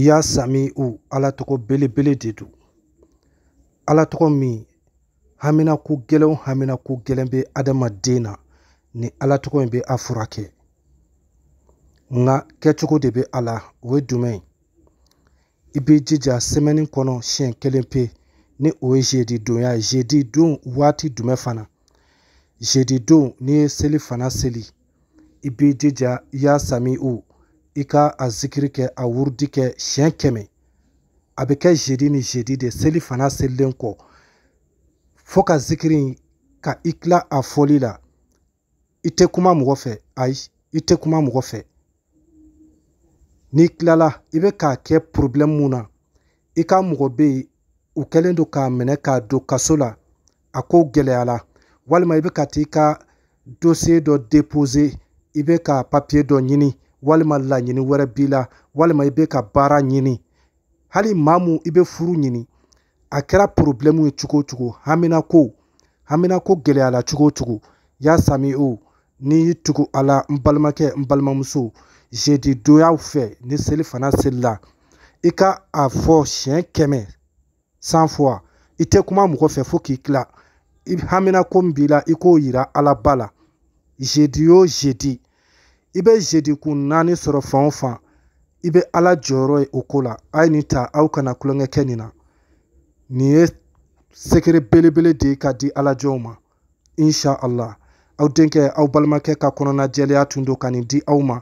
Ya Sami u ala tɔgɔ belebele de do ala tɔgɔ min haminako gɛlɛn haminako gɛlɛn bɛ adamaden na ni ala tɔgɔ in bɛ a furakɛ nka kɛcogo de bɛ a la o ye jumɛn ye i b'i jija sɛmɛni kɔnɔ siɲɛ kelen pe ni o ye zedi donya ye zedi don waati jumɛn fana zedi don n'i ye seli fana seli i b'i jija y'a sami u. I ka a zikri ke awur di ke chen keme. A beke jedi ni jedi de seli fana seli denko. Fok a zikri ka ikla a foli la. Ite kouman mou gfe. Ay, ite kouman mou gfe. Ni ikla la, ibe ka ke problem mou na. I ka mou gbe, ou ke len do ka mene ka do kasou la. A kou gele ala. Wal ma ibe ka te ika dosye do depoze. Ibe ka papye do njini. walima laɲini wɛrɛ b'i la walima i bɛ ka baara ɲini hali maa i be furu ɲini a kɛra porobilɛmu ye cogo o cogo haminako haminako gɛlɛyala cogo cogo y'a sami o n'i y'i tugu ala la n balimakɛ n balimamuso zedi doyaw fɛ ni seli fana selila i ka a fɔ siɲɛ kɛmɛ san fɔ i tɛ kuma mɔgɔ fɛ fo k'i tila haminako min b'i la i k'o yira ala ba la zedi o zedi i bɛ zedikun naani sɔrɔ fan o fan i bɛ ala jɔyɔrɔ ye o ko la a ye nin ta aw kana kulonkɛ kɛ nin na nin ye sekere belebele de ye ka di alajɔw ma inshaAllah, allah aw denkɛ aw balimakɛ ka kɔnɔnajɛlenya tun don ka nin di aw ma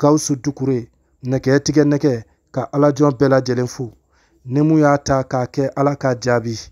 gawusu dukure nɛgɛ tigɛ nɛgɛ ka alajɔn bɛɛ lajɛlen fo ni mun y'a ta k'a kɛ ala k'a jaabi